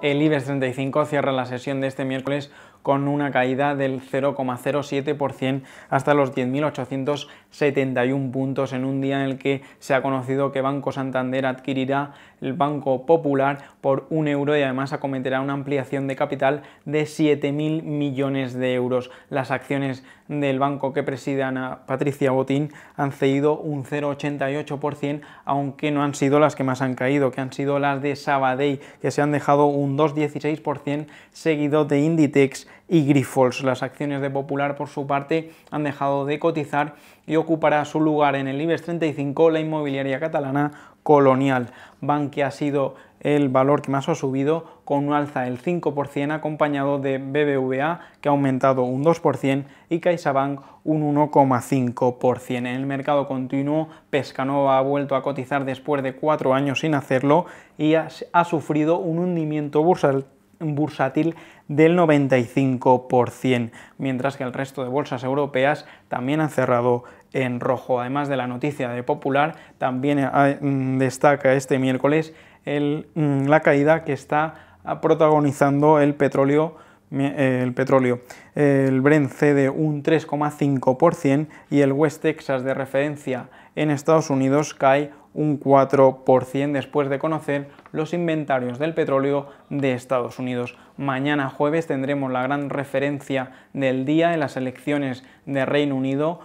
El IBEX 35 cierra la sesión de este miércoles con una caída del 0,07% hasta los 10.871 puntos en un día en el que se ha conocido que Banco Santander adquirirá el Banco Popular por un euro y además acometerá una ampliación de capital de 7.000 millones de euros. Las acciones del banco que presidan a Patricia Botín han cedido un 0,88%, aunque no han sido las que más han caído, que han sido las de Sabadell, que se han dejado un 2,16%, seguido de Inditex, y Grifols. Las acciones de Popular, por su parte, han dejado de cotizar y ocupará su lugar en el IBEX 35 la inmobiliaria catalana Colonial. Bankia ha sido el valor que más ha subido con un alza del 5% acompañado de BBVA que ha aumentado un 2% y CaixaBank un 1,5%. En el mercado continuo Pescanova ha vuelto a cotizar después de cuatro años sin hacerlo y ha, ha sufrido un hundimiento bursal bursátil del 95%, mientras que el resto de bolsas europeas también han cerrado en rojo. Además de la noticia de Popular, también ah, mm, destaca este miércoles mm, la caída que está protagonizando el petróleo eh, el petróleo. El Brent cede un 3,5% y el West Texas de referencia en Estados Unidos cae un 4% después de conocer los inventarios del petróleo de Estados Unidos. Mañana jueves tendremos la gran referencia del día en las elecciones de Reino Unido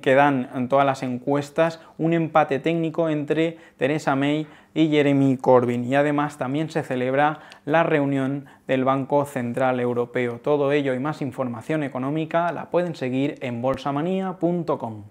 que dan en todas las encuestas un empate técnico entre Theresa May y Jeremy Corbyn. Y además también se celebra la reunión del Banco Central Europeo. Todo ello y más información económica la pueden seguir en bolsamanía.com.